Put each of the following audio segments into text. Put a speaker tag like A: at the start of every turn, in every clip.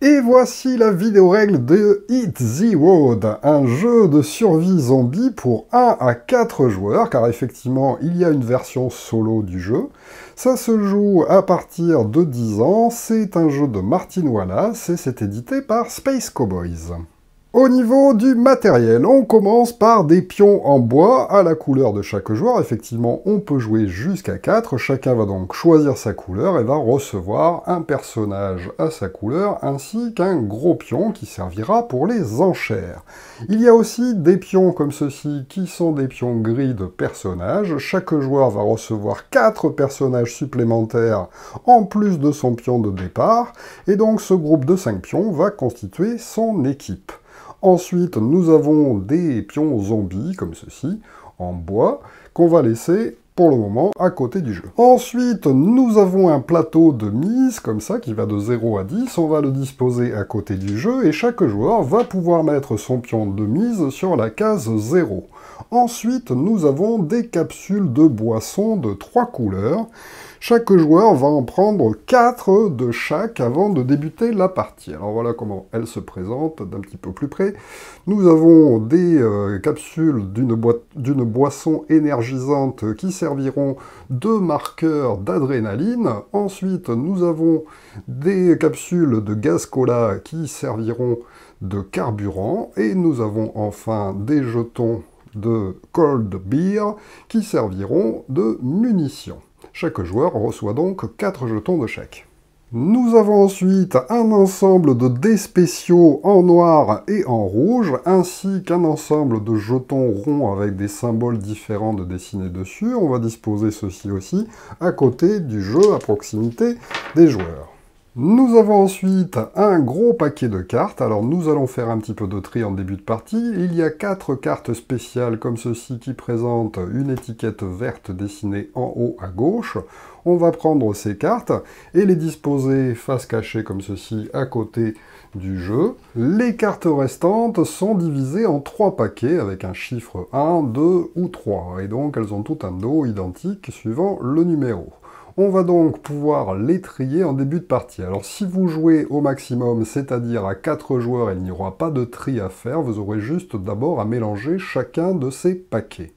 A: Et voici la vidéo règle de Hit the Road, un jeu de survie zombie pour 1 à 4 joueurs, car effectivement il y a une version solo du jeu. Ça se joue à partir de 10 ans, c'est un jeu de Martin Wallace et c'est édité par Space Cowboys. Au niveau du matériel, on commence par des pions en bois à la couleur de chaque joueur. Effectivement, on peut jouer jusqu'à 4. Chacun va donc choisir sa couleur et va recevoir un personnage à sa couleur ainsi qu'un gros pion qui servira pour les enchères. Il y a aussi des pions comme ceci qui sont des pions gris de personnages. Chaque joueur va recevoir 4 personnages supplémentaires en plus de son pion de départ. Et donc ce groupe de 5 pions va constituer son équipe. Ensuite, nous avons des pions zombies, comme ceci, en bois, qu'on va laisser pour le moment à côté du jeu. Ensuite, nous avons un plateau de mise, comme ça, qui va de 0 à 10. On va le disposer à côté du jeu et chaque joueur va pouvoir mettre son pion de mise sur la case 0. Ensuite, nous avons des capsules de boissons de trois couleurs chaque joueur va en prendre 4 de chaque avant de débuter la partie. Alors voilà comment elle se présente d'un petit peu plus près. Nous avons des euh, capsules d'une boisson énergisante qui serviront de marqueur d'adrénaline. Ensuite, nous avons des capsules de gaz cola qui serviront de carburant. Et nous avons enfin des jetons de cold beer qui serviront de munitions. Chaque joueur reçoit donc 4 jetons de chèque. Nous avons ensuite un ensemble de dés spéciaux en noir et en rouge, ainsi qu'un ensemble de jetons ronds avec des symboles différents de dessinés dessus. On va disposer ceci aussi à côté du jeu à proximité des joueurs. Nous avons ensuite un gros paquet de cartes. Alors nous allons faire un petit peu de tri en début de partie. Il y a quatre cartes spéciales comme ceci qui présentent une étiquette verte dessinée en haut à gauche. On va prendre ces cartes et les disposer face cachée comme ceci à côté du jeu. Les cartes restantes sont divisées en trois paquets avec un chiffre 1, 2 ou 3. Et donc elles ont tout un dos identique suivant le numéro. On va donc pouvoir les trier en début de partie. Alors si vous jouez au maximum, c'est-à-dire à 4 joueurs, il n'y aura pas de tri à faire, vous aurez juste d'abord à mélanger chacun de ces paquets.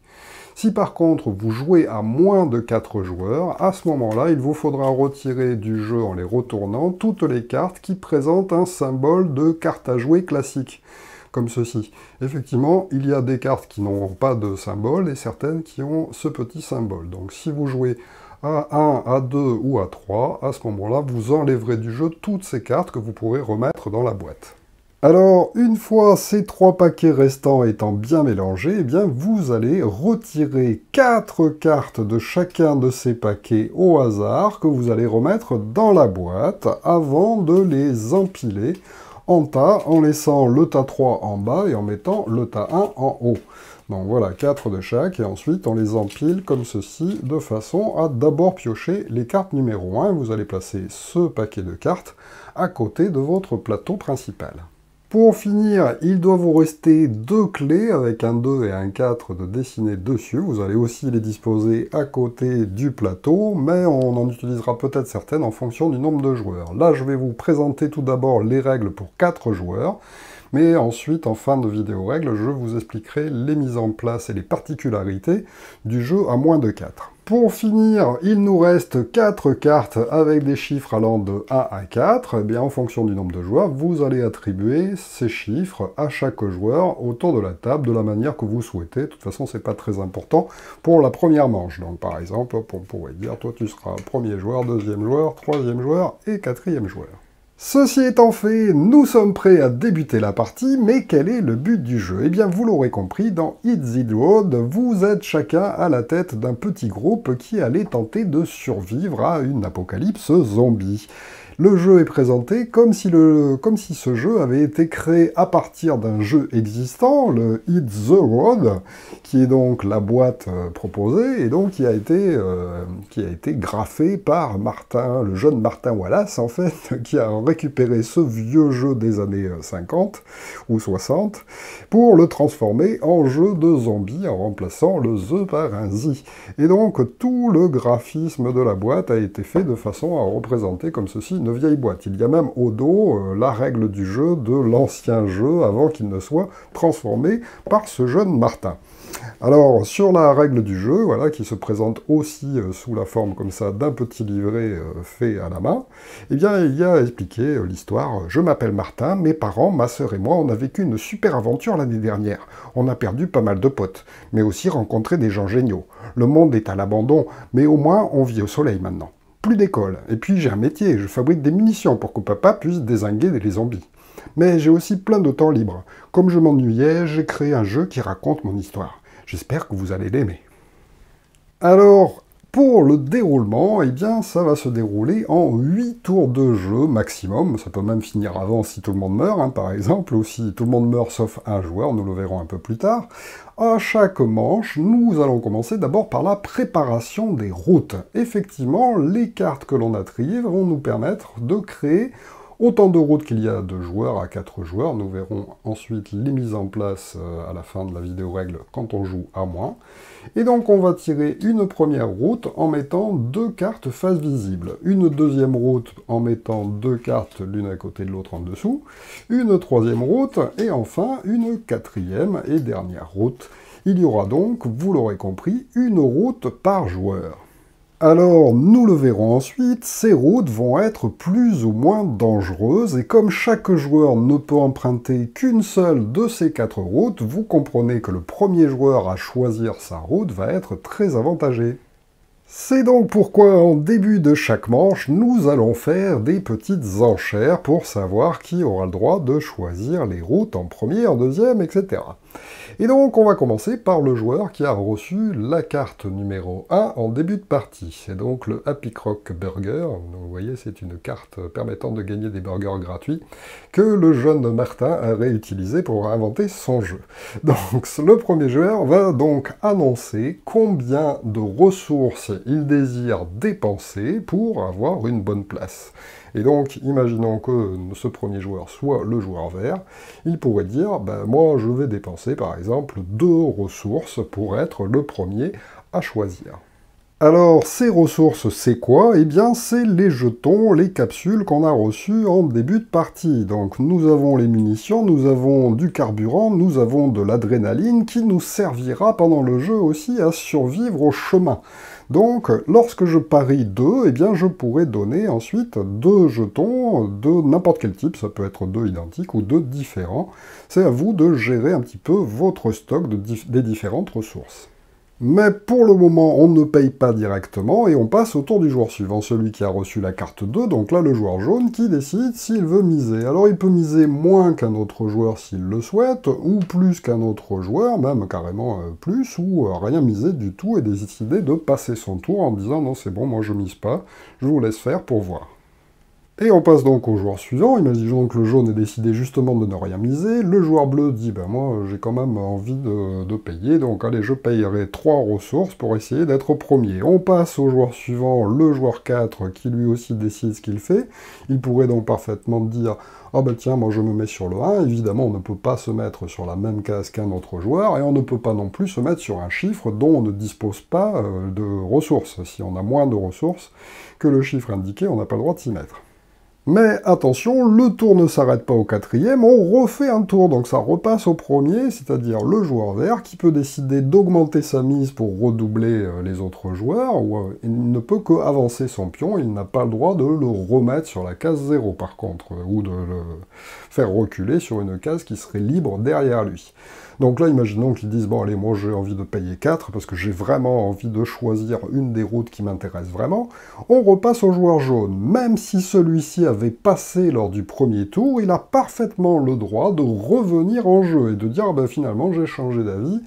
A: Si par contre vous jouez à moins de 4 joueurs, à ce moment-là, il vous faudra retirer du jeu en les retournant toutes les cartes qui présentent un symbole de carte à jouer classique, comme ceci. Effectivement, il y a des cartes qui n'ont pas de symbole et certaines qui ont ce petit symbole. Donc si vous jouez a1, à 2 ou à 3 à ce moment-là, vous enlèverez du jeu toutes ces cartes que vous pourrez remettre dans la boîte. Alors, une fois ces trois paquets restants étant bien mélangés, eh bien, vous allez retirer 4 cartes de chacun de ces paquets au hasard que vous allez remettre dans la boîte avant de les empiler en tas en laissant le tas 3 en bas et en mettant le tas 1 en haut. Donc voilà, 4 de chaque, et ensuite on les empile comme ceci, de façon à d'abord piocher les cartes numéro 1. Vous allez placer ce paquet de cartes à côté de votre plateau principal. Pour finir, il doit vous rester deux clés avec un 2 et un 4 de dessiner dessus. Vous allez aussi les disposer à côté du plateau, mais on en utilisera peut-être certaines en fonction du nombre de joueurs. Là, je vais vous présenter tout d'abord les règles pour 4 joueurs. Mais ensuite, en fin de vidéo règle, je vous expliquerai les mises en place et les particularités du jeu à moins de 4. Pour finir, il nous reste 4 cartes avec des chiffres allant de 1 à 4. Eh bien, en fonction du nombre de joueurs, vous allez attribuer ces chiffres à chaque joueur autour de la table de la manière que vous souhaitez. De toute façon, c'est pas très important pour la première manche. Donc par exemple, on pourrait dire, toi tu seras premier joueur, deuxième joueur, troisième joueur et quatrième joueur. Ceci étant fait, nous sommes prêts à débuter la partie, mais quel est le but du jeu Eh bien, vous l'aurez compris, dans It's It vous êtes chacun à la tête d'un petit groupe qui allait tenter de survivre à une apocalypse zombie. Le jeu est présenté comme si, le, comme si ce jeu avait été créé à partir d'un jeu existant, le Hit the Road, qui est donc la boîte euh, proposée et donc qui a été, euh, qui a été graffé par Martin, le jeune Martin Wallace en fait, qui a récupéré ce vieux jeu des années 50 euh, ou 60 pour le transformer en jeu de zombies en remplaçant le The par un Z. Et donc tout le graphisme de la boîte a été fait de façon à représenter comme ceci vieille boîte. Il y a même au dos euh, la règle du jeu de l'ancien jeu avant qu'il ne soit transformé par ce jeune Martin. Alors, sur la règle du jeu, voilà, qui se présente aussi euh, sous la forme comme ça d'un petit livret euh, fait à la main, eh bien, il y a expliqué l'histoire. Je m'appelle Martin, mes parents, ma sœur et moi, on a vécu une super aventure l'année dernière. On a perdu pas mal de potes, mais aussi rencontré des gens géniaux. Le monde est à l'abandon, mais au moins on vit au soleil maintenant plus d'école. Et puis j'ai un métier, je fabrique des munitions pour que papa puisse désinguer les zombies. Mais j'ai aussi plein de temps libre. Comme je m'ennuyais, j'ai créé un jeu qui raconte mon histoire. J'espère que vous allez l'aimer. Alors, pour le déroulement, eh bien, ça va se dérouler en 8 tours de jeu maximum. Ça peut même finir avant si tout le monde meurt, hein, par exemple, ou si tout le monde meurt sauf un joueur, nous le verrons un peu plus tard à chaque manche, nous allons commencer d'abord par la préparation des routes. Effectivement, les cartes que l'on a triées vont nous permettre de créer Autant de routes qu'il y a de joueurs à 4 joueurs, nous verrons ensuite les mises en place euh, à la fin de la vidéo règle quand on joue à moins. Et donc on va tirer une première route en mettant deux cartes face visible, une deuxième route en mettant deux cartes l'une à côté de l'autre en dessous, une troisième route et enfin une quatrième et dernière route. Il y aura donc, vous l'aurez compris, une route par joueur. Alors, nous le verrons ensuite, ces routes vont être plus ou moins dangereuses, et comme chaque joueur ne peut emprunter qu'une seule de ces quatre routes, vous comprenez que le premier joueur à choisir sa route va être très avantagé. C'est donc pourquoi en début de chaque manche, nous allons faire des petites enchères pour savoir qui aura le droit de choisir les routes en en deuxième, etc. Et donc on va commencer par le joueur qui a reçu la carte numéro 1 en début de partie. C'est donc le Happy Croc Burger. vous voyez c'est une carte permettant de gagner des burgers gratuits que le jeune Martin a réutilisé pour inventer son jeu. Donc le premier joueur va donc annoncer combien de ressources il désire dépenser pour avoir une bonne place. Et donc, imaginons que ce premier joueur soit le joueur vert, il pourrait dire, ben, moi je vais dépenser par exemple deux ressources pour être le premier à choisir. Alors, ces ressources, c'est quoi Eh bien, c'est les jetons, les capsules qu'on a reçues en début de partie. Donc, nous avons les munitions, nous avons du carburant, nous avons de l'adrénaline qui nous servira pendant le jeu aussi à survivre au chemin. Donc, lorsque je parie 2, eh bien, je pourrais donner ensuite deux jetons de n'importe quel type. Ça peut être deux identiques ou deux différents. C'est à vous de gérer un petit peu votre stock des différentes ressources. Mais pour le moment, on ne paye pas directement et on passe au tour du joueur suivant, celui qui a reçu la carte 2, donc là le joueur jaune qui décide s'il veut miser. Alors il peut miser moins qu'un autre joueur s'il le souhaite, ou plus qu'un autre joueur, même carrément euh, plus, ou euh, rien miser du tout et décider de passer son tour en disant non c'est bon, moi je mise pas, je vous laisse faire pour voir. Et on passe donc au joueur suivant, imaginons que le jaune ait décidé justement de ne rien miser, le joueur bleu dit ben moi j'ai quand même envie de, payer, donc allez je payerai 3 ressources pour essayer d'être premier. On passe au joueur suivant, le joueur 4, qui lui aussi décide ce qu'il fait, il pourrait donc parfaitement dire ah bah ben tiens moi je me mets sur le 1, évidemment on ne peut pas se mettre sur la même case qu'un autre joueur, et on ne peut pas non plus se mettre sur un chiffre dont on ne dispose pas euh, de ressources. Si on a moins de ressources que le chiffre indiqué, on n'a pas le droit de s'y mettre. Mais attention, le tour ne s'arrête pas au quatrième, on refait un tour, donc ça repasse au premier, c'est-à-dire le joueur vert, qui peut décider d'augmenter sa mise pour redoubler euh, les autres joueurs, ou euh, il ne peut qu'avancer son pion, il n'a pas le droit de le remettre sur la case 0 par contre, euh, ou de le faire reculer sur une case qui serait libre derrière lui. Donc là, imaginons qu'ils disent, bon allez, moi j'ai envie de payer 4 parce que j'ai vraiment envie de choisir une des routes qui m'intéresse vraiment. On repasse au joueur jaune. Même si celui-ci avait passé lors du premier tour, il a parfaitement le droit de revenir en jeu et de dire, ah ben, finalement j'ai changé d'avis,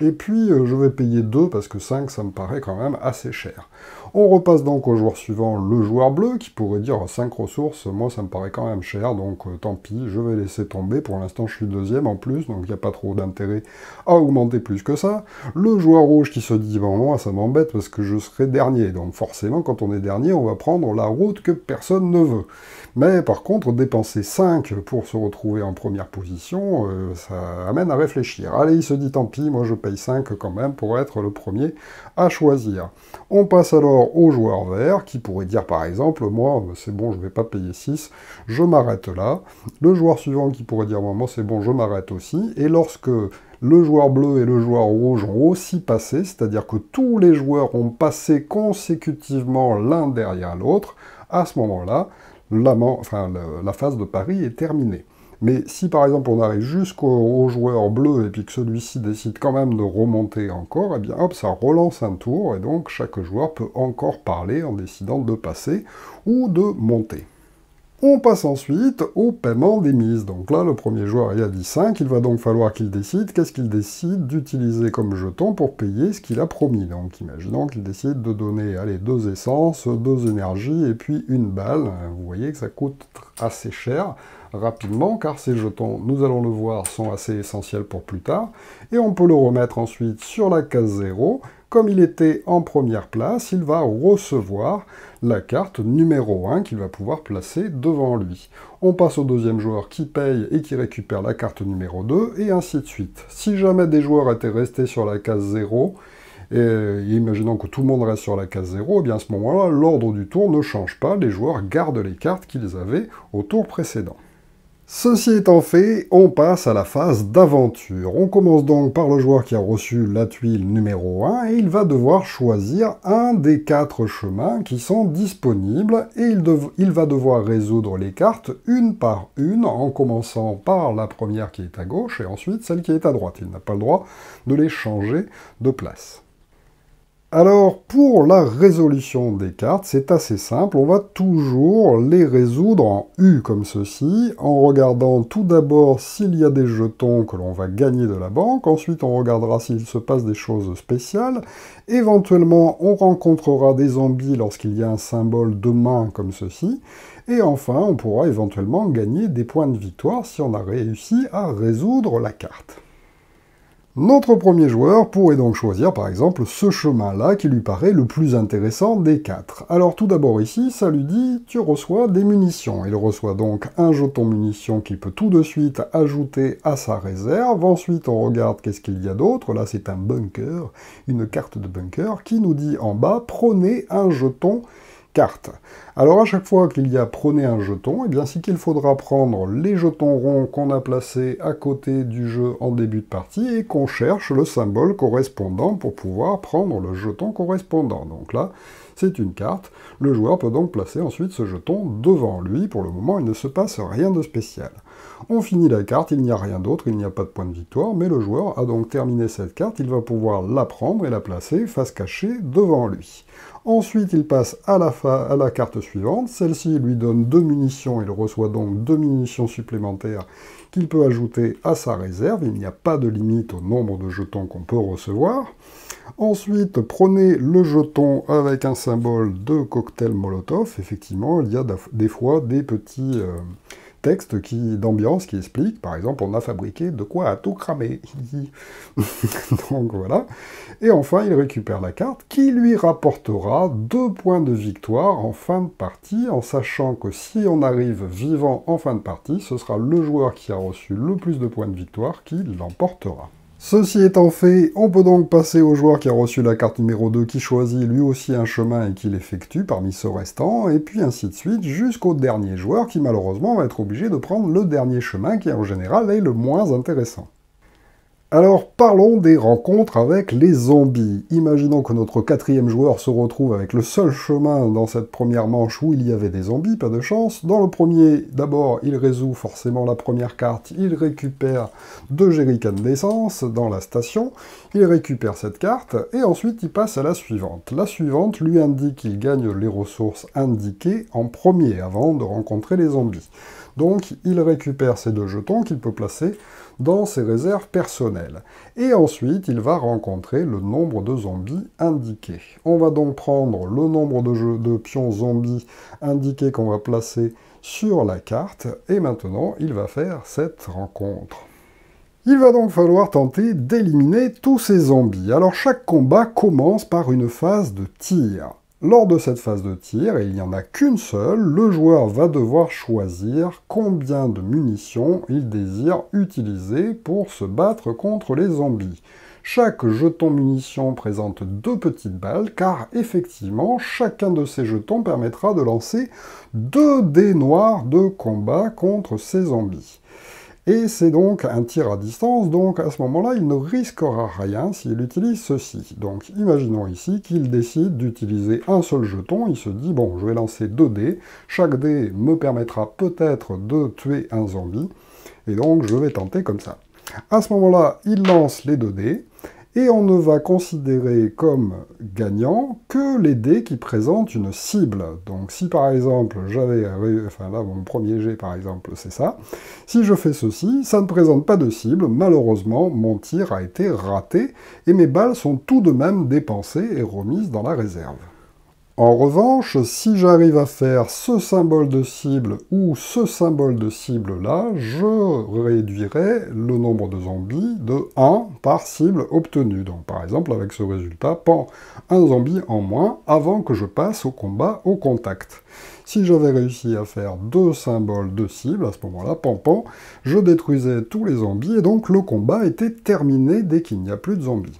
A: et puis euh, je vais payer 2 parce que 5 ça me paraît quand même assez cher. On repasse donc au joueur suivant le joueur bleu qui pourrait dire 5 ressources, moi ça me paraît quand même cher, donc euh, tant pis, je vais laisser tomber. Pour l'instant je suis deuxième en plus, donc il n'y a pas trop d'intérêt à augmenter plus que ça. Le joueur rouge qui se dit, bon moi ça m'embête parce que je serai dernier, donc forcément quand on est dernier on va prendre la route que personne ne veut. Mais par contre dépenser 5 pour se retrouver en première position, euh, ça amène à réfléchir. Allez, il se dit tant pis, moi je paye 5 quand même pour être le premier à choisir. On passe alors au joueur vert, qui pourrait dire par exemple, moi c'est bon, je ne vais pas payer 6, je m'arrête là. Le joueur suivant qui pourrait dire, moi c'est bon, je m'arrête aussi. Et lorsque le joueur bleu et le joueur rouge ont aussi passé, c'est-à-dire que tous les joueurs ont passé consécutivement l'un derrière l'autre, à ce moment-là, la, la phase de pari est terminée. Mais si par exemple on arrive jusqu'au joueur bleu et puis que celui-ci décide quand même de remonter encore, et eh bien hop, ça relance un tour et donc chaque joueur peut encore parler en décidant de passer ou de monter. On passe ensuite au paiement des mises. Donc là, le premier joueur a a dit 5, il va donc falloir qu'il décide qu'est-ce qu'il décide d'utiliser comme jeton pour payer ce qu'il a promis. Donc imaginons qu'il décide de donner allez, deux essences, deux énergies et puis une balle. Vous voyez que ça coûte assez cher rapidement, car ces jetons, nous allons le voir, sont assez essentiels pour plus tard. Et on peut le remettre ensuite sur la case 0. Comme il était en première place, il va recevoir la carte numéro 1 qu'il va pouvoir placer devant lui. On passe au deuxième joueur qui paye et qui récupère la carte numéro 2, et ainsi de suite. Si jamais des joueurs étaient restés sur la case 0, et imaginons que tout le monde reste sur la case 0, eh bien à ce moment-là, l'ordre du tour ne change pas, les joueurs gardent les cartes qu'ils avaient au tour précédent. Ceci étant fait, on passe à la phase d'aventure. On commence donc par le joueur qui a reçu la tuile numéro 1 et il va devoir choisir un des quatre chemins qui sont disponibles et il, il, va devoir résoudre les cartes une par une en commençant par la première qui est à gauche et ensuite celle qui est à droite. Il n'a pas le droit de les changer de place. Alors, pour la résolution des cartes, c'est assez simple. On va toujours les résoudre en U comme ceci, en regardant tout d'abord s'il y a des jetons que l'on va gagner de la banque. Ensuite, on regardera s'il se passe des choses spéciales. Éventuellement, on rencontrera des zombies lorsqu'il y a un symbole de main comme ceci. Et enfin, on pourra éventuellement gagner des points de victoire si on a réussi à résoudre la carte. Notre premier joueur pourrait donc choisir par exemple ce chemin-là qui lui paraît le plus intéressant des quatre. Alors tout d'abord ici, ça lui dit tu reçois des munitions. Il reçoit donc un jeton munition qu'il peut tout de suite ajouter à sa réserve. Ensuite on regarde qu'est-ce qu'il y a d'autre. Là c'est un bunker, une carte de bunker qui nous dit en bas prenez un jeton alors à chaque fois qu'il y a prôné un jeton, et eh bien c'est qu'il faudra prendre les jetons ronds qu'on a placés à côté du jeu en début de partie et qu'on cherche le symbole correspondant pour pouvoir prendre le jeton correspondant. Donc là, c'est une carte. Le joueur peut donc placer ensuite ce jeton devant lui. Pour le moment, il ne se passe rien de spécial. On finit la carte, il n'y a rien d'autre, il n'y a pas de point de victoire, mais le joueur a donc terminé cette carte, il va pouvoir la prendre et la placer face cachée devant lui. Ensuite, il passe à la, carte suivante. Celle-ci lui donne deux munitions. Il reçoit donc deux munitions supplémentaires qu'il peut ajouter à sa réserve. Il n'y a pas de limite au nombre de jetons qu'on peut recevoir. Ensuite, prenez le jeton avec un symbole de cocktail Molotov. Effectivement, il y a des fois des petits... Euh, texte qui d'ambiance qui explique, par exemple, on a fabriqué de quoi à tout cramer. Donc voilà. Et enfin, il récupère la carte qui lui rapportera deux points de victoire en fin de partie, en sachant que si on arrive vivant en fin de partie, ce sera le joueur qui a reçu le plus de points de victoire qui l'emportera. Ceci étant fait, on peut donc passer au joueur qui a reçu la carte numéro 2 qui choisit lui aussi un chemin et qu'il effectue parmi ceux restants, et puis ainsi de suite jusqu'au dernier joueur qui malheureusement va être obligé de prendre le dernier chemin qui en général est le moins intéressant. Alors parlons des rencontres avec les zombies. Imaginons que notre quatrième joueur se retrouve avec le seul chemin dans cette première manche où il y avait des zombies, pas de chance. Dans le premier, d'abord, il résout forcément la première carte, il récupère deux jerrycans d'essence dans la station, il récupère cette carte, et ensuite il passe à la suivante. La suivante lui indique qu'il gagne les ressources indiquées en premier avant de rencontrer les zombies. Donc il récupère ces deux jetons qu'il peut placer dans ses réserves personnelles. Et ensuite, il va rencontrer le nombre de zombies indiqués. On va donc prendre le nombre de, jeux de pions zombies indiqués qu'on va placer sur la carte, et maintenant, il va faire cette rencontre. Il va donc falloir tenter d'éliminer tous ces zombies. Alors chaque combat commence par une phase de tir. Lors de cette phase de tir, et il n'y en a qu'une seule, le joueur va devoir choisir combien de munitions il désire utiliser pour se battre contre les zombies. Chaque jeton munition présente deux petites balles, car effectivement, chacun de ces jetons permettra de lancer deux dés noirs de combat contre ces zombies. Et c'est donc un tir à distance, donc à ce moment-là, il ne risquera rien s'il utilise ceci. Donc imaginons ici qu'il décide d'utiliser un seul jeton, il se dit, bon, je vais lancer deux dés, chaque dé me permettra peut-être de tuer un zombie, et donc je vais tenter comme ça. À ce moment-là, il lance les deux dés, et on ne va considérer comme gagnant que les dés qui présentent une cible. Donc si par exemple j'avais, enfin là mon premier jet par exemple c'est ça, si je fais ceci, ça ne présente pas de cible, malheureusement mon tir a été raté et mes balles sont tout de même dépensées et remises dans la réserve. En revanche, si j'arrive à faire ce symbole de cible ou ce symbole de cible là, je réduirai le nombre de zombies de 1 par cible obtenue. Donc par exemple, avec ce résultat, pan un zombie en moins avant que je passe au combat au contact. Si j'avais réussi à faire deux symboles de cible, à ce moment-là, pan pan, je détruisais tous les zombies et donc le combat était terminé dès qu'il n'y a plus de zombies.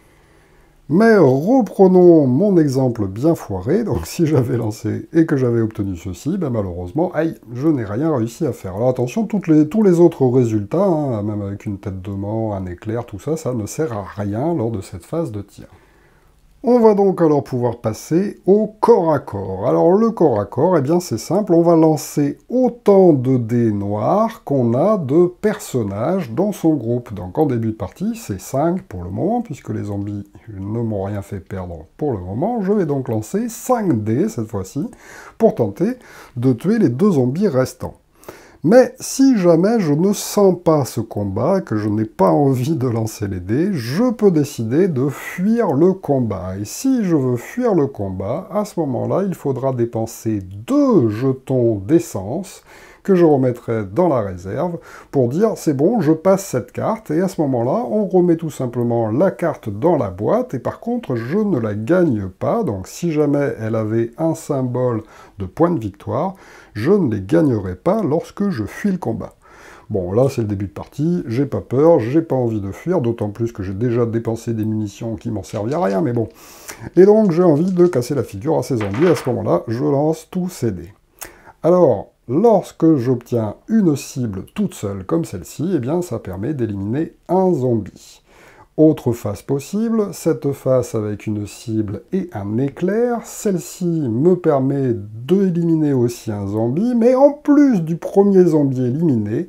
A: Mais reprenons mon exemple bien foiré. Donc si j'avais lancé et que j'avais obtenu ceci, ben malheureusement, aïe, je n'ai rien réussi à faire. Alors attention, tous les autres résultats, hein, même avec une tête de mort, un éclair, tout ça, ça ne sert à rien lors de cette phase de tir. On va donc alors pouvoir passer au corps à corps. Alors le corps à corps, eh bien c'est simple, on va lancer autant de dés noirs qu'on a de personnages dans son groupe. Donc en début de partie, c'est 5 pour le moment, puisque les zombies ne m'ont rien fait perdre pour le moment. Je vais donc lancer 5 dés cette fois-ci, pour tenter de tuer les deux zombies restants. Mais si jamais je ne sens pas ce combat, que je n'ai pas envie de lancer les dés, je peux décider de fuir le combat. Et si je veux fuir le combat, à ce moment-là, il faudra dépenser deux jetons d'essence que je remettrai dans la réserve pour dire c'est bon, je passe cette carte et à ce moment-là, on remet tout simplement la carte dans la boîte et par contre, je ne la gagne pas. Donc si jamais elle avait un symbole de point de victoire, je ne les gagnerai pas lorsque je fuis le combat. Bon, là, c'est le début de partie, j'ai pas peur, j'ai pas envie de fuir, d'autant plus que j'ai déjà dépensé des munitions qui m'en servent à rien, mais bon. Et donc, j'ai envie de casser la figure à ces zombies, à ce moment-là, je lance tous ces dés. Alors, lorsque j'obtiens une cible toute seule comme celle-ci, eh bien, ça permet d'éliminer un zombie. Autre face possible, cette face avec une cible et un éclair, celle-ci me permet d'éliminer aussi un zombie, mais en plus du premier zombie éliminé,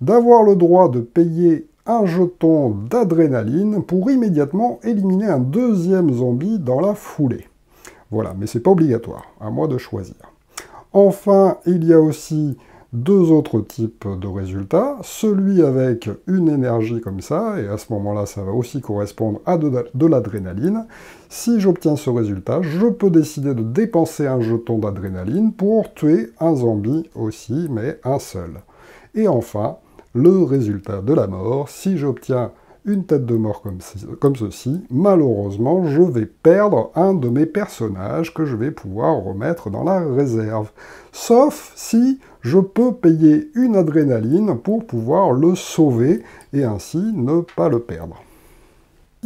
A: d'avoir le droit de payer un jeton d'adrénaline pour immédiatement éliminer un deuxième zombie dans la foulée. Voilà, mais c'est pas obligatoire, à moi de choisir. Enfin, il y a aussi deux autres types de résultats, celui avec une énergie comme ça, et à ce moment-là, ça va aussi correspondre à de, l'adrénaline. Si j'obtiens ce résultat, je peux décider de dépenser un jeton d'adrénaline pour tuer un zombie aussi, mais un seul. Et enfin, le résultat de la mort, si j'obtiens une tête de mort comme, ceci, malheureusement, je vais perdre un de mes personnages que je vais pouvoir remettre dans la réserve. Sauf si je peux payer une adrénaline pour pouvoir le sauver et ainsi ne pas le perdre.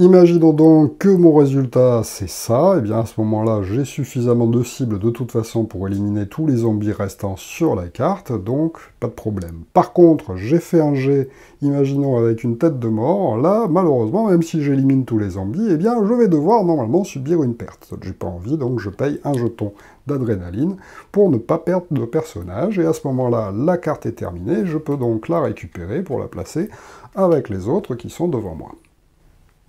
A: Imaginons donc que mon résultat c'est ça, et eh bien à ce moment-là j'ai suffisamment de cibles de toute façon pour éliminer tous les zombies restants sur la carte, donc pas de problème. Par contre, j'ai fait un jet, imaginons avec une tête de mort, là malheureusement même si j'élimine tous les zombies, et eh bien je vais devoir normalement subir une perte. J'ai pas envie donc je paye un jeton d'adrénaline pour ne pas perdre de personnage, et à ce moment-là la carte est terminée, je peux donc la récupérer pour la placer avec les autres qui sont devant moi.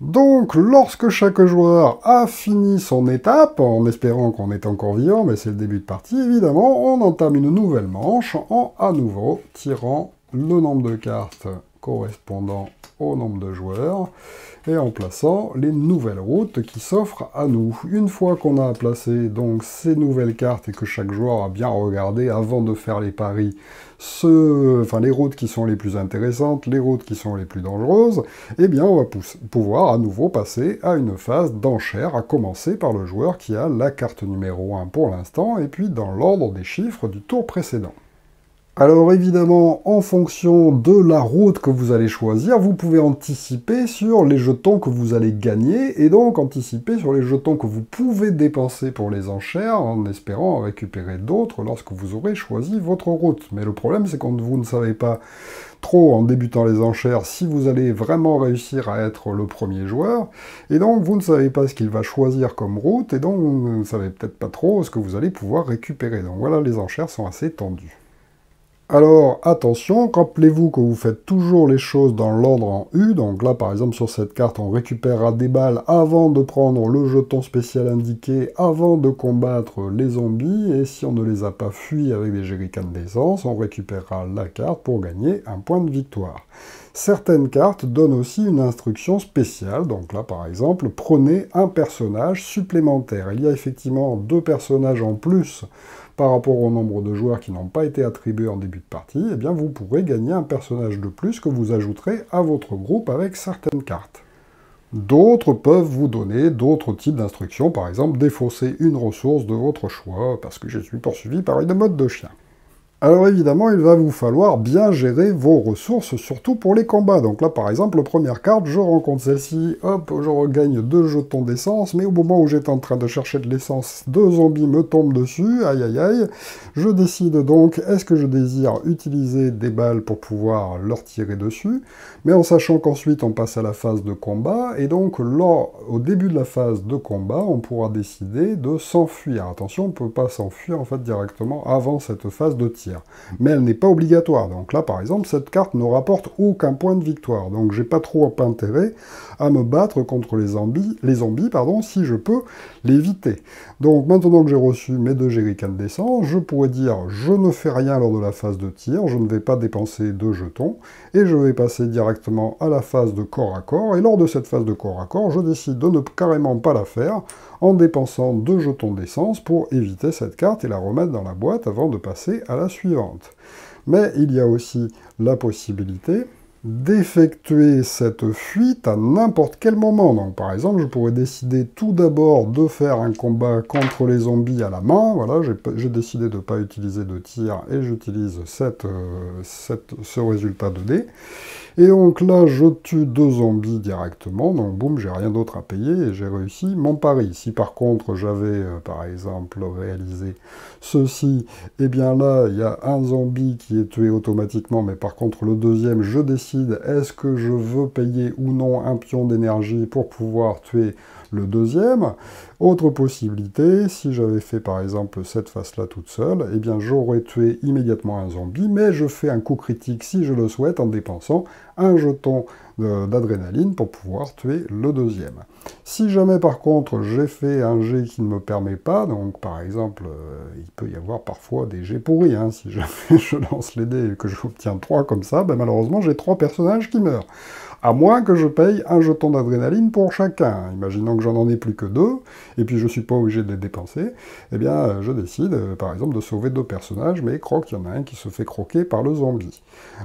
A: Donc, lorsque chaque joueur a fini son étape, en espérant qu'on est encore vivant, mais c'est le début de partie, évidemment, on entame une nouvelle manche en à nouveau tirant le nombre de cartes correspondant au nombre de joueurs et en plaçant les nouvelles routes qui s'offrent à nous. Une fois qu'on a placé donc ces nouvelles cartes et que chaque joueur a bien regardé avant de faire les paris enfin, les routes qui sont les plus intéressantes, les routes qui sont les plus dangereuses, eh bien on va pouvoir à nouveau passer à une phase d'enchère, à commencer par le joueur qui a la carte numéro 1 pour l'instant, et puis dans l'ordre des chiffres du tour précédent. Alors évidemment, en fonction de la route que vous allez choisir, vous pouvez anticiper sur les jetons que vous allez gagner et donc anticiper sur les jetons que vous pouvez dépenser pour les enchères en espérant en récupérer d'autres lorsque vous aurez choisi votre route. Mais le problème c'est que vous ne savez pas trop en débutant les enchères si vous allez vraiment réussir à être le premier joueur et donc vous ne savez pas ce qu'il va choisir comme route et donc vous ne savez peut-être pas trop ce que vous allez pouvoir récupérer. Donc voilà, les enchères sont assez tendues. Alors attention, rappelez-vous que vous faites toujours les choses dans l'ordre en U, donc là par exemple sur cette carte on récupérera des balles avant de prendre le jeton spécial indiqué, avant de combattre les zombies, et si on ne les a pas fuis avec des jerrycans d'essence, on récupérera la carte pour gagner un point de victoire. Certaines cartes donnent aussi une instruction spéciale, donc là par exemple, prenez un personnage supplémentaire. Il y a effectivement deux personnages en plus par rapport au nombre de joueurs qui n'ont pas été attribués en début de partie, eh bien vous pourrez gagner un personnage de plus que vous ajouterez à votre groupe avec certaines cartes. D'autres peuvent vous donner d'autres types d'instructions, par exemple défausser une ressource de votre choix parce que je suis poursuivi par une mode de chien. Alors évidemment, il va vous falloir bien gérer vos ressources, surtout pour les combats. Donc là, par exemple, première carte, je rencontre celle-ci, hop, je regagne deux jetons d'essence, mais au moment où j'étais en train de chercher de l'essence, deux zombies me tombent dessus, aïe aïe aïe. Je décide donc, est-ce que je désire utiliser des balles pour pouvoir leur tirer dessus, mais en sachant qu'ensuite on passe à la phase de combat, et donc là, au début de la phase de combat, on pourra décider de s'enfuir. Attention, on ne peut pas s'enfuir en fait directement avant cette phase de tir. Mais elle n'est pas obligatoire. Donc là, par exemple, cette carte ne rapporte aucun point de victoire. Donc j'ai pas trop intérêt à me battre contre les zombies, les zombies pardon, si je peux l'éviter. Donc maintenant que j'ai reçu mes deux jerrycans d'essence, je pourrais dire je ne fais rien lors de la phase de tir, je ne vais pas dépenser deux jetons, et je vais passer directement à la phase de corps à corps, et lors de cette phase de corps à corps, je décide de ne carrément pas la faire, en dépensant deux jetons d'essence pour éviter cette carte et la remettre dans la boîte avant de passer à la suivante. Mais il y a aussi la possibilité d'effectuer cette fuite à n'importe quel moment. Donc par exemple, je pourrais décider tout d'abord de faire un combat contre les zombies à la main. Voilà, j'ai décidé de ne pas utiliser de tir et j'utilise euh, ce résultat de dés. Et donc là, je tue deux zombies directement, donc boum, j'ai rien d'autre à payer et j'ai réussi mon pari. Si par contre j'avais, euh, par exemple, réalisé ceci, et eh bien là, il y a un zombie qui est tué automatiquement, mais par contre le deuxième, je décide est-ce que je veux payer ou non un pion d'énergie pour pouvoir tuer le deuxième. Autre possibilité, si j'avais fait par exemple cette face-là toute seule, eh bien j'aurais tué immédiatement un zombie, mais je fais un coup critique si je le souhaite en dépensant un jeton d'adrénaline pour pouvoir tuer le deuxième. Si jamais par contre j'ai fait un jet qui ne me permet pas, donc par exemple euh, il peut y avoir parfois des jets pourris, hein. si jamais je lance les dés et que j'obtiens trois comme ça, ben malheureusement j'ai trois personnages qui meurent à moins que je paye un jeton d'adrénaline pour chacun. Imaginons que j'en en ai plus que deux, et puis je ne suis pas obligé de les dépenser, eh bien euh, je décide euh, par exemple de sauver deux personnages, mais croque, qu'il y en a un qui se fait croquer par le zombie.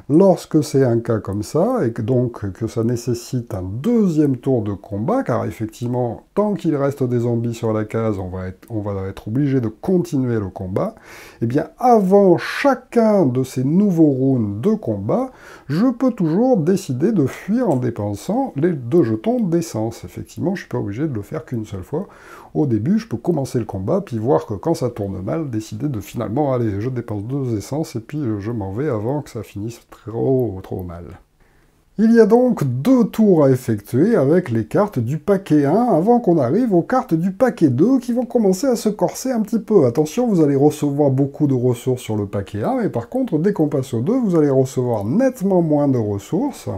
A: Lorsque c'est un cas comme ça, et que donc que ça nécessite un deuxième tour de combat, car effectivement, tant qu'il reste des zombies sur la case, on va être, on va être obligé de continuer le combat, eh bien avant chacun de ces nouveaux rounds de combat, je peux toujours décider de fuir en dépensant les deux jetons d'essence. Effectivement, je suis pas obligé de le faire qu'une seule fois. Au début, je peux commencer le combat, puis voir que quand ça tourne mal, décider de finalement, aller, je dépense deux essences, et puis euh, je m'en vais avant que ça finisse trop, trop mal. Il y a donc deux tours à effectuer avec les cartes du paquet 1 avant qu'on arrive aux cartes du paquet 2 qui vont commencer à se corser un petit peu. Attention, vous allez recevoir beaucoup de ressources sur le paquet 1, mais par contre, dès qu'on passe au 2, vous allez recevoir nettement moins de ressources.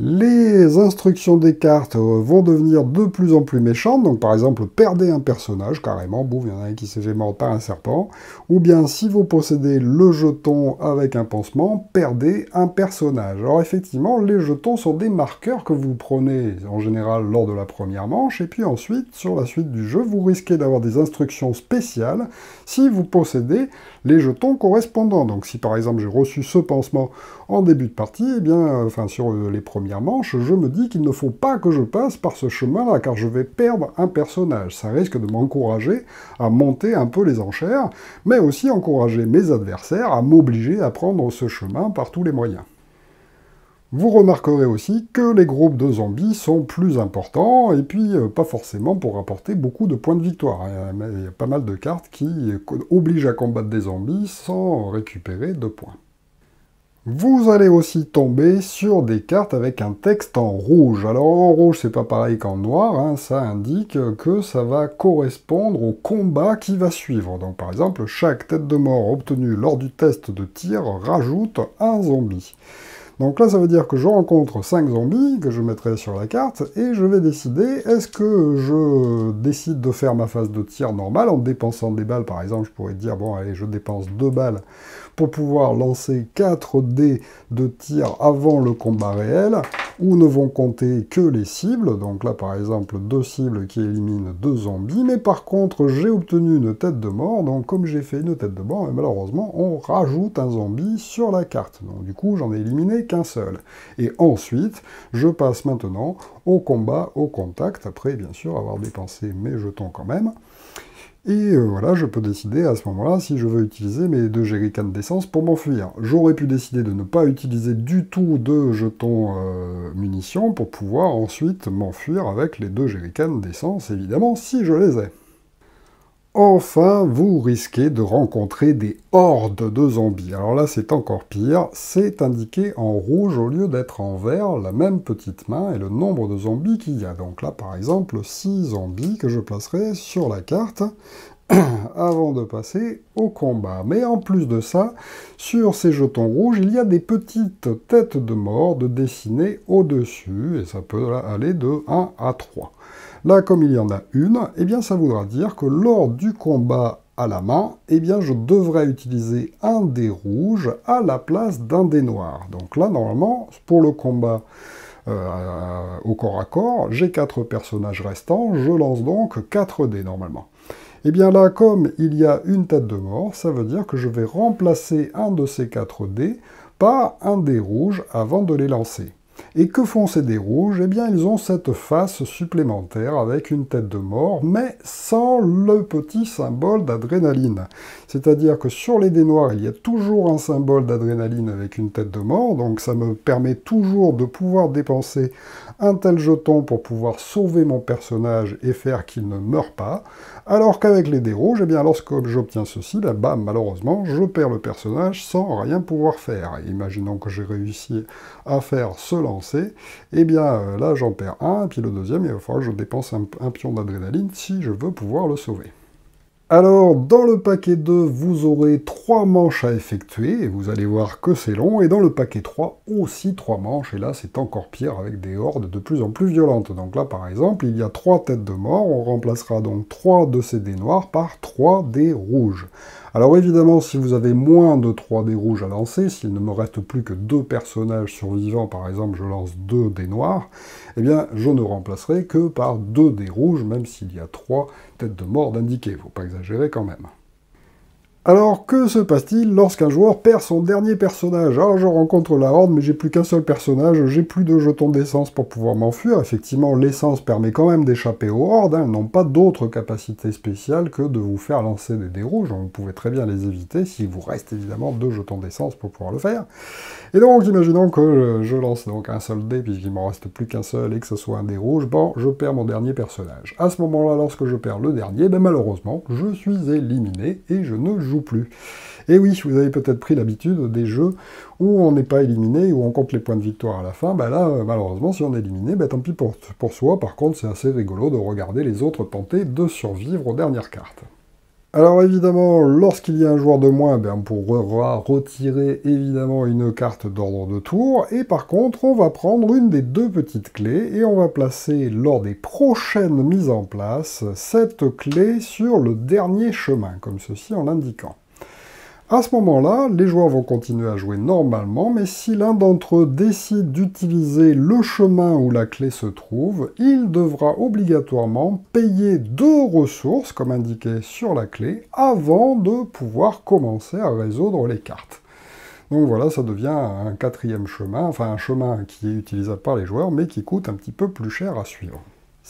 A: Les instructions des cartes euh, vont devenir de plus en plus méchantes, donc par exemple perdez un personnage carrément, boum, il y en a un qui s'est fait mordre par un serpent, ou bien si vous possédez le jeton avec un pansement, perdez un personnage. Alors effectivement, les jetons sont des marqueurs que vous prenez en général lors de la première manche, et puis ensuite, sur la suite du jeu, vous risquez d'avoir des instructions spéciales si vous possédez les jetons correspondants. Donc si par exemple j'ai reçu ce pansement en début de partie, eh bien, euh, enfin sur euh, les premières manches, je me dis qu'il ne faut pas que je passe par ce chemin-là, car je vais perdre un personnage. Ça risque de m'encourager à monter un peu les enchères, mais aussi encourager mes adversaires à m'obliger à prendre ce chemin par tous les moyens. Vous remarquerez aussi que les groupes de zombies sont plus importants, et puis euh, pas forcément pour apporter beaucoup de points de victoire. Il y a pas mal de cartes qui obligent à combattre des zombies sans récupérer de points. Vous allez aussi tomber sur des cartes avec un texte en rouge. Alors en rouge, c'est pas pareil qu'en noir, hein. ça indique que ça va correspondre au combat qui va suivre. Donc par exemple, chaque tête de mort obtenue lors du test de tir rajoute un zombie. Donc là, ça veut dire que je rencontre 5 zombies que je mettrai sur la carte, et je vais décider, est-ce que je décide de faire ma phase de tir normal en dépensant des balles, par exemple, je pourrais dire, bon, allez, je dépense 2 balles pour pouvoir lancer 4 dés de tir avant le combat réel, où ne vont compter que les cibles, donc là par exemple 2 cibles qui éliminent 2 zombies, mais par contre j'ai obtenu une tête de mort, donc comme j'ai fait une tête de mort, malheureusement on rajoute un zombie sur la carte, donc du coup j'en ai éliminé qu'un seul. Et ensuite, je passe maintenant au combat, au contact, après bien sûr avoir dépensé mes jetons quand même. Et euh, voilà, je peux décider à ce moment-là si je veux utiliser mes deux jerrycans d'essence pour m'enfuir. J'aurais pu décider de ne pas utiliser du tout deux jetons euh, munitions pour pouvoir ensuite m'enfuir avec les deux jerrycans d'essence, évidemment, si je les ai enfin vous risquez de rencontrer des hordes de zombies. Alors là c'est encore pire, c'est indiqué en rouge au lieu d'être en vert, la même petite main et le nombre de zombies qu'il y a. Donc là par exemple 6 zombies que je placerai sur la carte avant de passer au combat. Mais en plus de ça, sur ces jetons rouges, il y a des petites têtes de mort dessinées au-dessus, et ça peut aller de 1 à 3. Là, comme il y en a une, eh bien, ça voudra dire que lors du combat à la main, eh bien, je devrais utiliser un dé rouge à la place d'un dé noir. Donc là, normalement, pour le combat euh, au corps à corps, j'ai quatre personnages restants, je lance donc 4 dés normalement. Et eh bien là, comme il y a une tête de mort, ça veut dire que je vais remplacer un de ces 4 dés par un dé rouge avant de les lancer. Et que font ces dés rouges Eh bien, ils ont cette face supplémentaire avec une tête de mort, mais sans le petit symbole d'adrénaline. C'est-à-dire que sur les dés noirs, il y a toujours un symbole d'adrénaline avec une tête de mort, donc ça me permet toujours de pouvoir dépenser un tel jeton pour pouvoir sauver mon personnage et faire qu'il ne meure pas, alors qu'avec les dés rouges, eh bien lorsque j'obtiens ceci, là, bam, malheureusement, je perds le personnage sans rien pouvoir faire. Imaginons que j'ai réussi à faire ce lancer, eh bien euh, là j'en perds un, puis le deuxième, il va falloir que je dépense un pion d'adrénaline si je veux pouvoir le sauver. Alors, dans le paquet 2, vous aurez 3 manches à effectuer, et vous allez voir que c'est long, et dans le paquet 3, aussi 3 manches, et là c'est encore pire avec des hordes de plus en plus violentes. Donc là par exemple, il y a 3 têtes de mort, on remplacera donc 3 de ces dés noirs par 3 dés rouges. Alors évidemment, si vous avez moins de 3 dés rouges à lancer, s'il ne me reste plus que deux personnages survivants, par exemple je lance 2 dés noirs, eh bien je ne remplacerai que par deux dés rouges, même s'il y a trois têtes de mort d'indiquer, faut pas exagérer quand même. Alors que se passe-t-il lorsqu'un joueur perd son dernier personnage Alors ah, je rencontre la horde mais j'ai plus qu'un seul personnage, j'ai plus de jetons d'essence pour pouvoir m'enfuir. Effectivement l'essence permet quand même d'échapper aux hordes, hein, elles n'ont pas d'autre capacité spéciale que de vous faire lancer des dés rouges, vous pouvez très bien les éviter s'il vous reste évidemment deux jetons d'essence pour pouvoir le faire. Et donc imaginons que je lance donc un seul dé puisqu'il m'en reste plus qu'un seul et que ce soit un dé rouge, bon je perds mon dernier personnage. À ce moment-là lorsque je perds le dernier, ben malheureusement je suis éliminé et je ne joue plus. Et oui, vous avez peut-être pris l'habitude des jeux où on n'est pas éliminé, où on compte les points de victoire à la fin. Ben là, euh, malheureusement, si on est éliminé, ben tant pis pour, pour soi. Par contre, c'est assez rigolo de regarder les autres tenter de survivre aux dernières cartes. Alors évidemment, lorsqu'il y a un joueur de moins, ben on pourra retirer évidemment une carte d'ordre de tour. Et par contre, on va prendre une des deux petites clés et on va placer lors des prochaines mises en place cette clé sur le dernier chemin, comme ceci en l'indiquant. À ce moment-là, les joueurs vont continuer à jouer normalement, mais si l'un d'entre eux décide d'utiliser le chemin où la clé se trouve, il devra obligatoirement payer deux ressources, comme indiqué sur la clé, avant de pouvoir commencer à résoudre les cartes. Donc voilà, ça devient un quatrième chemin, enfin un chemin qui est utilisable par les joueurs, mais qui coûte un petit peu plus cher à suivre.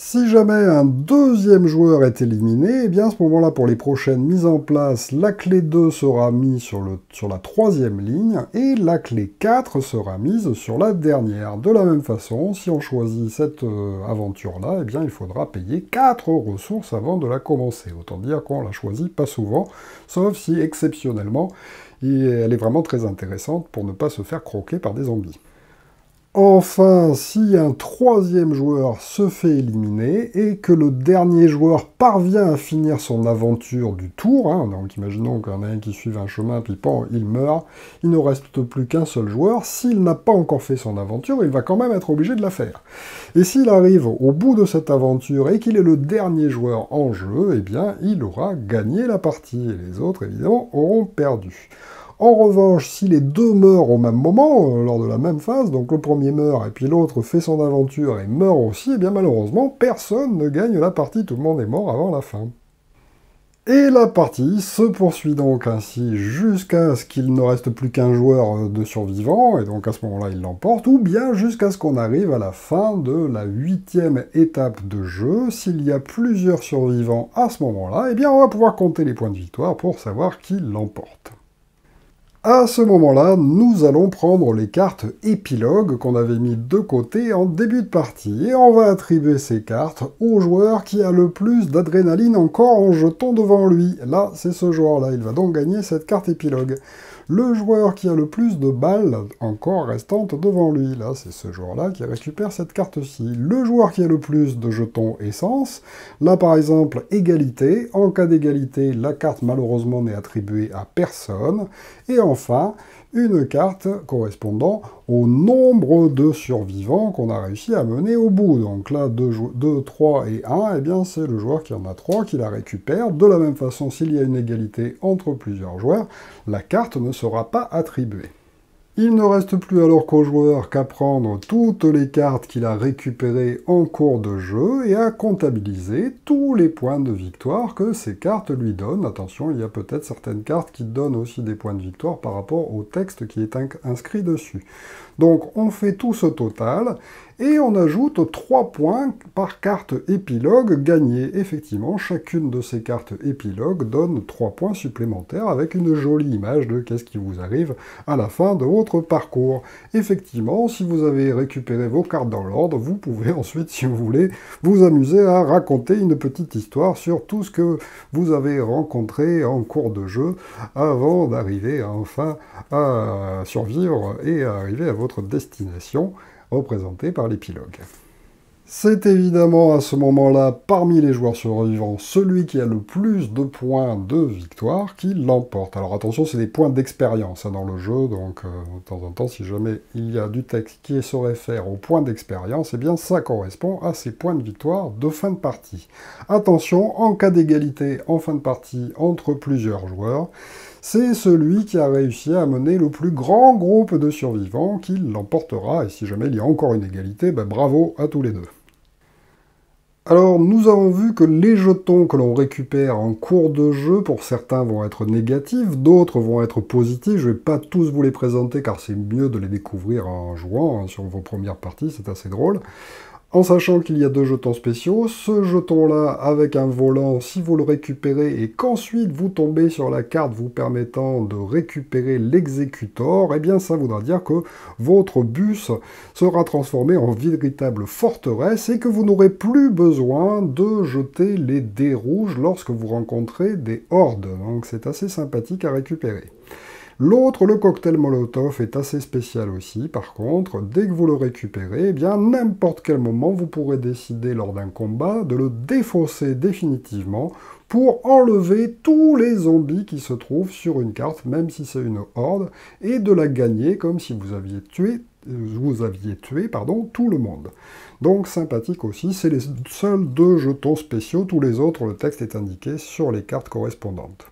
A: Si jamais un deuxième joueur est éliminé, eh bien à ce moment-là, pour les prochaines mises en place, la clé 2 sera mise sur, le, sur, la troisième ligne et la clé 4 sera mise sur la dernière. De la même façon, si on choisit cette euh, aventure-là, eh bien il faudra payer 4 ressources avant de la commencer. Autant dire qu'on la choisit pas souvent, sauf si exceptionnellement, elle est vraiment très intéressante pour ne pas se faire croquer par des zombies. Enfin, si un troisième joueur se fait éliminer et que le dernier joueur parvient à finir son aventure du tour, hein, donc imaginons qu'il y en a un qui suive un chemin, puis il meurt, il ne reste plus qu'un seul joueur, s'il n'a pas encore fait son aventure, il va quand même être obligé de la faire. Et s'il arrive au bout de cette aventure et qu'il est le dernier joueur en jeu, eh bien, il aura gagné la partie, et les autres, évidemment, auront perdu. En revanche, si les deux meurent au même moment, euh, lors de la même phase, donc le premier meurt et puis l'autre fait son aventure et meurt aussi, et eh bien malheureusement, personne ne gagne la partie, tout le monde est mort avant la fin. Et la partie se poursuit donc ainsi jusqu'à ce qu'il ne reste plus qu'un joueur euh, de survivants, et donc à ce moment-là il l'emporte, ou bien jusqu'à ce qu'on arrive à la fin de la huitième étape de jeu. S'il y a plusieurs survivants à ce moment-là, et eh bien on va pouvoir compter les points de victoire pour savoir qui l'emporte. À ce moment-là, nous allons prendre les cartes épilogue qu'on avait mis de côté en début de partie et on va attribuer ces cartes au joueur qui a le plus d'adrénaline encore en jetant devant lui. Là, c'est ce joueur-là, il va donc gagner cette carte épilogue le joueur qui a le plus de balles encore restantes devant lui. Là, c'est ce joueur-là qui récupère cette carte-ci. Le joueur qui a le plus de jetons essence. Là, par exemple, égalité. En cas d'égalité, la carte malheureusement n'est attribuée à personne. Et enfin, une carte correspondant au nombre de survivants qu'on a réussi à mener au bout. Donc là, 2, 3 et 1, et eh bien c'est le joueur qui en a 3 qui la récupère. De la même façon, s'il y a une égalité entre plusieurs joueurs, la carte ne sera pas attribuée. Il ne reste plus alors qu'au joueur qu'à prendre toutes les cartes qu'il a récupérées en cours de jeu et à comptabiliser tous les points de victoire que ces cartes lui donnent. Attention, il y a peut-être certaines cartes qui donnent aussi des points de victoire par rapport au texte qui est inscrit dessus. Donc on fait tout ce total et on ajoute 3 points par carte épilogue gagnée. Effectivement, chacune de ces cartes épilogue donne 3 points supplémentaires avec une jolie image de qu'est-ce qui vous arrive à la fin de votre parcours. Effectivement, si vous avez récupéré vos cartes dans l'ordre, vous pouvez ensuite, si vous voulez, vous amuser à raconter une petite histoire sur tout ce que vous avez rencontré en cours de jeu avant d'arriver enfin à survivre et à arriver à votre destination représenté par l'épilogue. C'est évidemment à ce moment-là, parmi les joueurs survivants, celui qui a le plus de points de victoire qui l'emporte. Alors attention, c'est des points d'expérience hein, dans le jeu, donc euh, de temps en temps, si jamais il y a du texte qui se réfère aux points d'expérience, eh bien ça correspond à ces points de victoire de fin de partie. Attention, en cas d'égalité en fin de partie entre plusieurs joueurs, c'est celui qui a réussi à mener le plus grand groupe de survivants qui l'emportera, et si jamais il y a encore une égalité, ben, bravo à tous les deux. Alors, nous avons vu que les jetons que l'on récupère en cours de jeu, pour certains vont être négatifs, d'autres vont être positifs. Je ne vais pas tous vous les présenter car c'est mieux de les découvrir en jouant hein, sur vos premières parties, c'est assez drôle. En sachant qu'il y a deux jetons spéciaux, ce jeton-là avec un volant, si vous le récupérez et qu'ensuite vous tombez sur la carte vous permettant de récupérer l'exécutor, eh bien ça voudra dire que votre bus sera transformé en véritable forteresse et que vous n'aurez plus besoin de jeter les dés rouges lorsque vous rencontrez des hordes. Donc c'est assez sympathique à récupérer. L'autre, le cocktail Molotov, est assez spécial aussi. Par contre, dès que vous le récupérez, eh bien, n'importe quel moment, vous pourrez décider lors d'un combat de le défausser définitivement pour enlever tous les zombies qui se trouvent sur une carte, même si c'est une horde, et de la gagner comme si vous aviez tué, euh, vous aviez tué pardon, tout le monde. Donc sympathique aussi, c'est les seuls deux jetons spéciaux, tous les autres, le texte est indiqué sur les cartes correspondantes.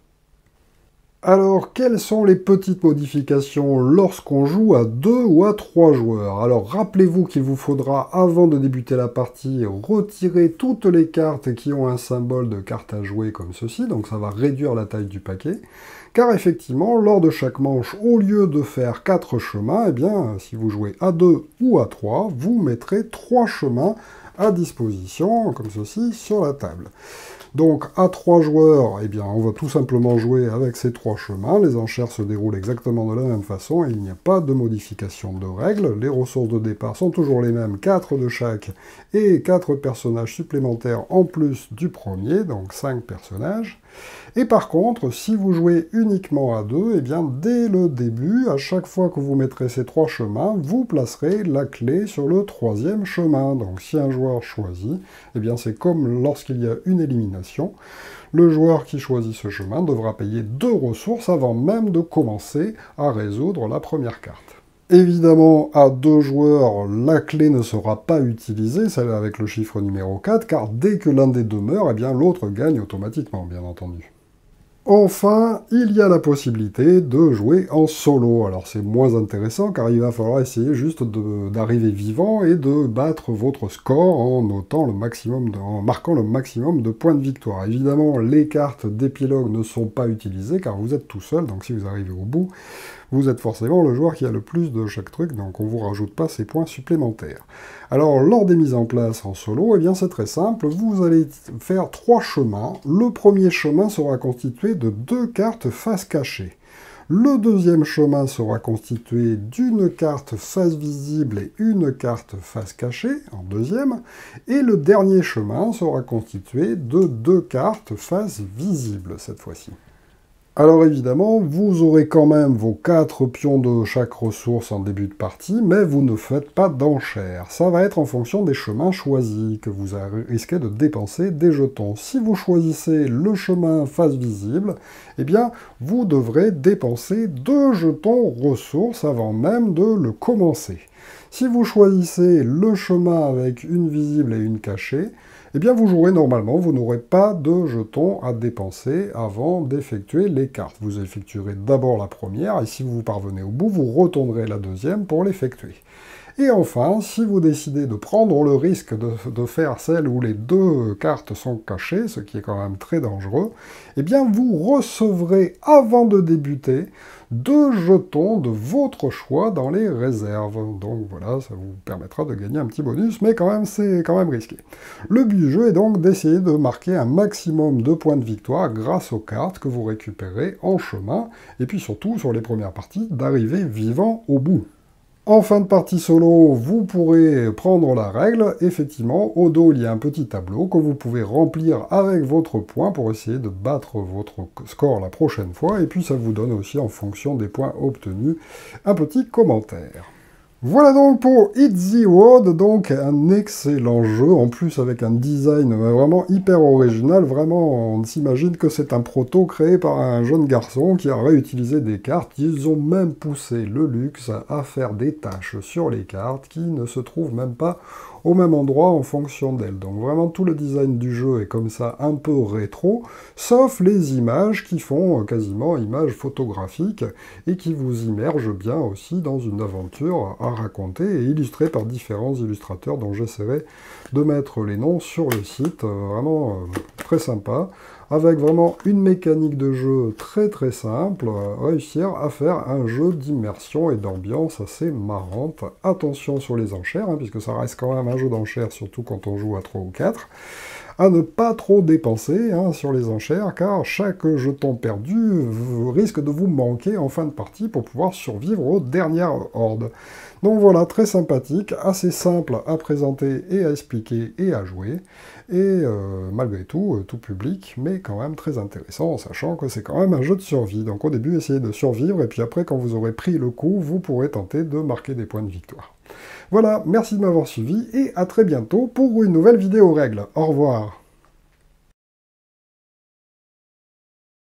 A: Alors, quelles sont les petites modifications lorsqu'on joue à 2 ou à 3 joueurs Alors, rappelez-vous qu'il vous faudra, avant de débuter la partie, retirer toutes les cartes qui ont un symbole de carte à jouer comme ceci, donc ça va réduire la taille du paquet, car effectivement, lors de chaque manche, au lieu de faire 4 chemins, eh bien, si vous jouez à 2 ou à 3, vous mettrez 3 chemins à disposition, comme ceci, sur la table. Donc à trois joueurs, eh bien, on va tout simplement jouer avec ces trois chemins. Les enchères se déroulent exactement de la même façon il n'y a pas de modification de règles. Les ressources de départ sont toujours les mêmes, 4 de chaque et 4 personnages supplémentaires en plus du premier, donc 5 personnages. Et par contre, si vous jouez uniquement à deux, et eh bien dès le début, à chaque fois que vous mettrez ces trois chemins, vous placerez la clé sur le troisième chemin. Donc si un joueur choisit, et eh bien c'est comme lorsqu'il y a une élimination. Le joueur qui choisit ce chemin devra payer deux ressources avant même de commencer à résoudre la première carte. Évidemment, à deux joueurs, la clé ne sera pas utilisée, celle avec le chiffre numéro 4, car dès que l'un des deux meurt, eh bien l'autre gagne automatiquement, bien entendu. Enfin, il y a la possibilité de jouer en solo. Alors c'est moins intéressant car il va falloir essayer juste d'arriver vivant et de battre votre score en, notant le maximum en marquant le maximum de points de victoire. Évidemment, les cartes d'épilogue ne sont pas utilisées car vous êtes tout seul, donc si vous arrivez au bout, vous êtes forcément le joueur qui a le plus de chaque truc, donc on ne vous rajoute pas ces points supplémentaires. Alors, lors des mises en place en solo, eh bien c'est très simple, vous allez faire trois chemins. Le premier chemin sera constitué de deux cartes face cachée. Le deuxième chemin sera constitué d'une carte face visible et une carte face cachée, en deuxième, et le dernier chemin sera constitué de deux cartes face visible cette fois-ci. Alors évidemment, vous aurez quand même vos 4 pions de chaque ressource en début de partie, mais vous ne faites pas d'enchères. Ça va être en fonction des chemins choisis que vous risquez de dépenser des jetons. Si vous choisissez le chemin face visible, eh bien vous devrez dépenser 2 jetons ressources avant même de le commencer. Si vous choisissez le chemin avec une visible et une cachée, eh bien vous jouerez normalement, vous n'aurez pas de jetons à dépenser avant d'effectuer les cartes. Vous effectuerez d'abord la première, et si vous parvenez au bout, vous retournerez la deuxième pour l'effectuer. Et enfin, si vous décidez de prendre le risque de, faire celle où les deux cartes sont cachées, ce qui est quand même très dangereux, eh bien vous recevrez avant de débuter deux jetons de votre choix dans les réserves. Donc voilà, ça vous permettra de gagner un petit bonus, mais quand même, c'est quand même risqué. Le but du jeu est donc d'essayer de marquer un maximum de points de victoire grâce aux cartes que vous récupérez en chemin, et puis surtout, sur les premières parties, d'arriver vivant au bout. En fin de partie solo, vous pourrez prendre la règle. Effectivement, au dos, il y a un petit tableau que vous pouvez remplir avec votre point pour essayer de battre votre score la prochaine fois. Et puis, ça vous donne aussi, en fonction des points obtenus, un petit commentaire. Voilà donc pour It's the donc un excellent jeu, en plus avec un design vraiment hyper original, vraiment on s'imagine que c'est un proto créé par un jeune garçon qui a réutilisé des cartes, ils ont même poussé le luxe à faire des tâches sur les cartes qui ne se trouvent même pas au même endroit en fonction d'elles. Donc vraiment tout le design du jeu est comme ça un peu rétro, sauf les images qui font euh, quasiment images photographiques et qui vous immergent bien aussi dans une aventure raconté et illustré par différents illustrateurs dont j'essaierai de mettre les noms sur le site. Euh, vraiment euh, très sympa avec vraiment une mécanique de jeu très très simple, euh, réussir à faire un jeu d'immersion et d'ambiance assez marrante. Attention sur les enchères, hein, puisque ça reste quand même un jeu d'enchères, surtout quand on joue à 3 ou 4 à ne pas trop dépenser hein, sur les enchères, car chaque jeton perdu risque de vous manquer en fin de partie pour pouvoir survivre aux dernières hordes. Donc voilà, très sympathique, assez simple à présenter et à expliquer et à jouer. Et euh, malgré tout, euh, tout public, mais quand même très intéressant, en sachant que c'est quand même un jeu de survie. Donc au début, essayez de survivre, et puis après, quand vous aurez pris le coup, vous pourrez tenter de marquer des points de victoire. Voilà, merci de m'avoir suivi, et à très bientôt pour une nouvelle vidéo règles. Au revoir